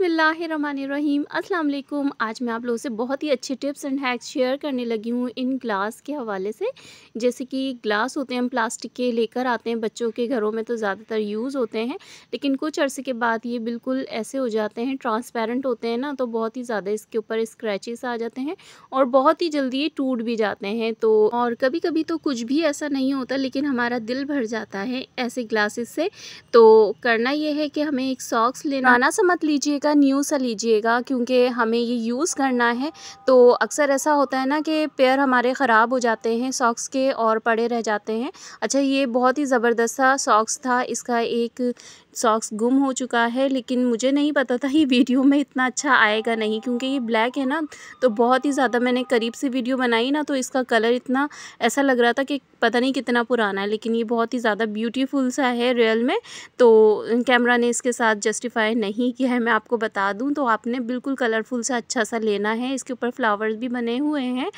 बिसमीम् अल्लाम आज मैं आप लोगों से बहुत ही अच्छे टिप्स एंड हैक्स शेयर करने लगी हूँ इन ग्लास के हवाले से जैसे कि ग्लास होते हैं हम प्लास्टिक के लेकर आते हैं बच्चों के घरों में तो ज़्यादातर यूज़ होते हैं लेकिन कुछ अर्से के बाद ये बिल्कुल ऐसे हो जाते हैं ट्रांसपेरेंट होते हैं ना तो बहुत ही ज़्यादा इसके ऊपर स्क्रैचेस आ जाते हैं और बहुत ही जल्दी ये टूट भी जाते हैं तो और कभी कभी तो कुछ भी ऐसा नहीं होता लेकिन हमारा दिल भर जाता है ऐसे ग्लासेस से तो करना ये है कि हमें एक सॉक्स लेना समझ लीजिए का न्यू सा लीजिएगा क्योंकि हमें ये यूज़ करना है तो अक्सर ऐसा होता है ना कि पेयर हमारे ख़राब हो जाते हैं सॉक्स के और पड़े रह जाते हैं अच्छा ये बहुत ही ज़बरदस्त सा सॉक्स था इसका एक सॉक्स गुम हो चुका है लेकिन मुझे नहीं पता था ये वीडियो में इतना अच्छा आएगा नहीं क्योंकि ये ब्लैक है ना तो बहुत ही ज़्यादा मैंने करीब से वीडियो बनाई ना तो इसका कलर इतना ऐसा लग रहा था कि पता नहीं कितना पुराना है लेकिन ये बहुत ही ज़्यादा ब्यूटीफुल सा है रियल में तो कैमरा ने इसके साथ जस्टिफाई नहीं किया है मैं आपको आपको बता दूँ तो आपने बिल्कुल कलरफुल सा अच्छा सा लेना है इसके ऊपर फ्लावर्स भी बने हुए हैं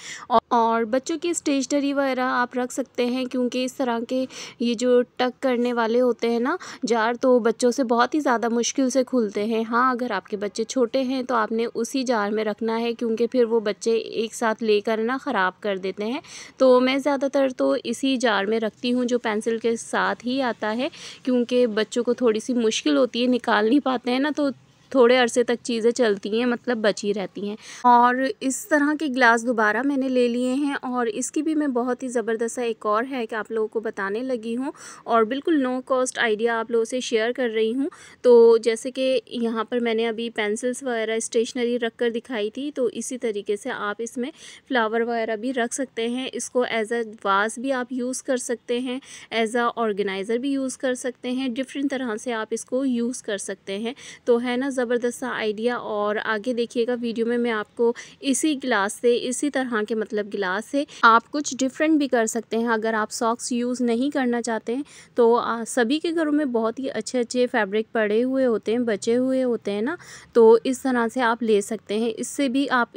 और बच्चों की स्टेशनरी वगैरह आप रख सकते हैं क्योंकि इस तरह के ये जो टक करने वाले होते हैं ना जार तो बच्चों से बहुत ही ज़्यादा मुश्किल से खुलते हैं हाँ अगर आपके बच्चे छोटे हैं तो आपने उसी जार में रखना है क्योंकि फिर वो बच्चे एक साथ लेकर ना ख़राब कर देते हैं तो मैं ज़्यादातर तो इसी जार में रखती हूँ जो पेंसिल के साथ ही आता है क्योंकि बच्चों को थोड़ी सी मुश्किल होती है निकाल नहीं पाते हैं ना तो थोड़े अरसे तक चीज़ें चलती हैं मतलब बची रहती हैं और इस तरह के ग्लास दोबारा मैंने ले लिए हैं और इसकी भी मैं बहुत ही ज़बरदस्त एक और है कि आप लोगों को बताने लगी हूँ और बिल्कुल नो कॉस्ट आइडिया आप लोगों से शेयर कर रही हूँ तो जैसे कि यहाँ पर मैंने अभी पेंसिल्स वगैरह स्टेशनरी रख कर दिखाई थी तो इसी तरीके से आप इसमें फ़्लावर वगैरह भी रख सकते हैं इसको एज अ वास भी आप यूज़ कर सकते हैं एज अ ऑर्गेनाइज़र भी यूज़ कर सकते हैं डिफरेंट तरह से आप इसको यूज़ कर सकते हैं तो है ना ज़बरदस्त सा आइडिया और आगे देखिएगा वीडियो में मैं आपको इसी गिलास से इसी तरह के मतलब गिलास से आप कुछ डिफरेंट भी कर सकते हैं अगर आप सॉक्स यूज़ नहीं करना चाहते हैं तो आ, सभी के घरों में बहुत ही अच्छे अच्छे फैब्रिक पड़े हुए होते हैं बचे हुए होते हैं ना तो इस तरह से आप ले सकते हैं इससे भी आप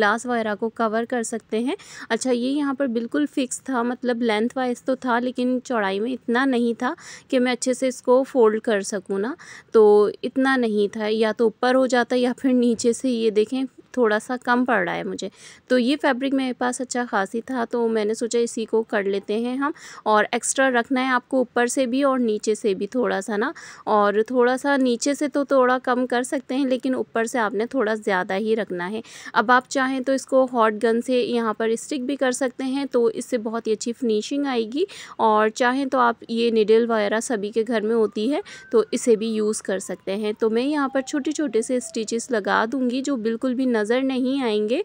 ग्लास वगैरह को कवर कर सकते हैं अच्छा ये यहाँ पर बिल्कुल फ़िक्स था मतलब लेंथ वाइज तो था लेकिन चौड़ाई में इतना नहीं था कि मैं अच्छे से इसको फोल्ड कर सकूँ ना तो इतना नहीं था या या तो ऊपर हो जाता है या फिर नीचे से ये देखें थोड़ा सा कम पड़ रहा है मुझे तो ये फैब्रिक मेरे पास अच्छा खासी था तो मैंने सोचा इसी को कर लेते हैं हम और एक्स्ट्रा रखना है आपको ऊपर से भी और नीचे से भी थोड़ा सा ना और थोड़ा सा नीचे से तो थोड़ा कम कर सकते हैं लेकिन ऊपर से आपने थोड़ा ज़्यादा ही रखना है अब आप चाहें तो इसको हॉट गन से यहाँ पर स्टिक भी कर सकते हैं तो इससे बहुत ही अच्छी फिनिशिंग आएगी और चाहें तो आप ये निडल वगैरह सभी के घर में होती है तो इसे भी यूज़ कर सकते हैं तो मैं यहाँ पर छोटे छोटे से स्टिचेस लगा दूँगी जो बिल्कुल भी न नज़र नहीं आएंगे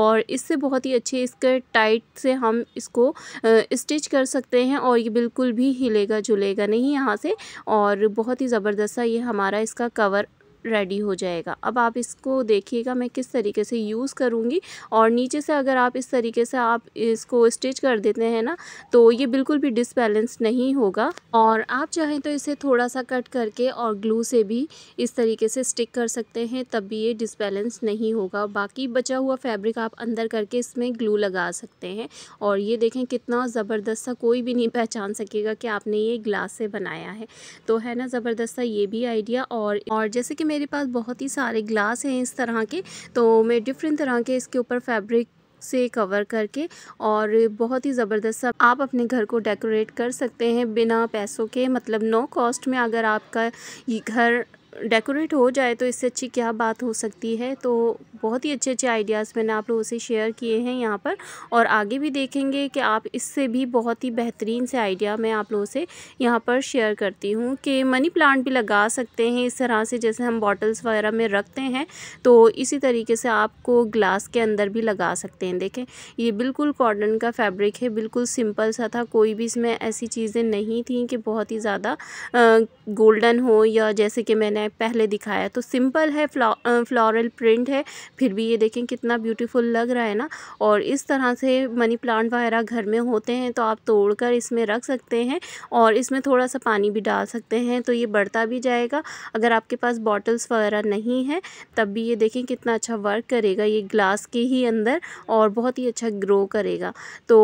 और इससे बहुत ही अच्छे इसके टाइट से हम इसको स्टिच कर सकते हैं और ये बिल्कुल भी हिलेगा झुलेगा नहीं यहाँ से और बहुत ही ज़बरदस्त सा ये हमारा इसका कवर रेडी हो जाएगा अब आप इसको देखिएगा मैं किस तरीके से यूज़ करूँगी और नीचे से अगर आप इस तरीके से आप इसको स्टिच कर देते हैं ना तो ये बिल्कुल भी डिसबैलेंस नहीं होगा और आप चाहें तो इसे थोड़ा सा कट करके और ग्लू से भी इस तरीके से स्टिक कर सकते हैं तब भी ये डिसबैलेंस नहीं होगा बाकी बचा हुआ फैब्रिक आप अंदर करके इसमें ग्लू लगा सकते हैं और ये देखें कितना ज़बरदस्त सा कोई भी नहीं पहचान सकेगा कि आपने ये ग्लास से बनाया है तो है ना ज़बरदस्त सा ये भी आइडिया और, और जैसे कि मेरे पास बहुत ही सारे ग्लास हैं इस तरह के तो मैं डिफरेंट तरह के इसके ऊपर फैब्रिक से कवर करके और बहुत ही ज़बरदस्त सा आप अपने घर को डेकोरेट कर सकते हैं बिना पैसों के मतलब नो कॉस्ट में अगर आपका ये घर डेकोरेट हो जाए तो इससे अच्छी क्या बात हो सकती है तो बहुत ही अच्छे अच्छे आइडियाज़ मैंने आप लोगों से शेयर किए हैं यहाँ पर और आगे भी देखेंगे कि आप इससे भी बहुत ही बेहतरीन से आइडिया मैं आप लोगों से यहाँ पर शेयर करती हूँ कि मनी प्लांट भी लगा सकते हैं इस तरह से जैसे हम बॉटल्स वगैरह में रखते हैं तो इसी तरीके से आपको ग्लास के अंदर भी लगा सकते हैं देखें ये बिल्कुल कॉटन का फैब्रिक है बिल्कुल सिंपल सा था कोई भी इसमें ऐसी चीज़ें नहीं थी कि बहुत ही ज़्यादा गोल्डन हो या जैसे कि मैंने पहले दिखाया तो सिंपल है फ्लॉरल प्रिंट है फिर भी ये देखें कितना ब्यूटीफुल लग रहा है ना और इस तरह से मनी प्लांट वगैरह घर में होते हैं तो आप तोड़ कर इसमें रख सकते हैं और इसमें थोड़ा सा पानी भी डाल सकते हैं तो ये बढ़ता भी जाएगा अगर आपके पास बॉटल्स वगैरह नहीं है तब भी ये देखें कितना अच्छा वर्क करेगा ये ग्लास के ही अंदर और बहुत ही अच्छा ग्रो करेगा तो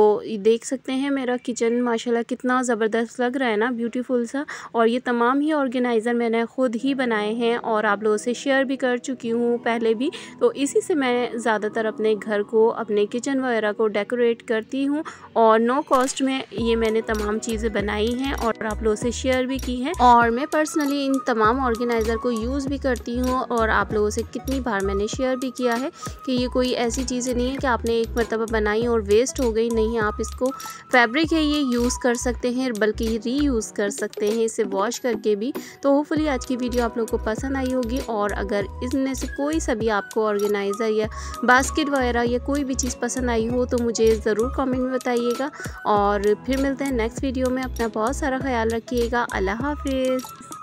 देख सकते हैं मेरा किचन माशा कितना ज़बरदस्त लग रहा है ना ब्यूटीफुल सा और ये तमाम ही ऑर्गेनाइज़र मैंने ख़ुद ही बनाए हैं और आप लोगों से शेयर भी कर चुकी हूँ पहले भी तो इस इसी से मैं ज़्यादातर अपने घर को अपने किचन वगैरह को डेकोरेट करती हूँ और नो कॉस्ट में ये मैंने तमाम चीज़ें बनाई हैं और आप लोगों से शेयर भी की हैं और मैं पर्सनली इन तमाम ऑर्गेनाइज़र को यूज़ भी करती हूँ और आप लोगों से कितनी बार मैंने शेयर भी किया है कि ये कोई ऐसी चीज़ें नहीं है कि आपने एक मरतबा बनाई और वेस्ट हो गई नहीं आप इसको फैब्रिक है ये यूज़ कर सकते हैं बल्कि री यूज़ कर सकते हैं इसे वॉश करके भी तो होपफुली आज की वीडियो आप लोग को पसंद आई होगी और अगर इसमें से कोई सा भी आपको ऑर्गेनाइज ऑर्गेनाइज़र या बास्केट वगैरह या कोई भी चीज़ पसंद आई हो तो मुझे ज़रूर कमेंट में बताइएगा और फिर मिलते हैं नेक्स्ट वीडियो में अपना बहुत सारा ख्याल रखिएगा अल्लाह हाफिज़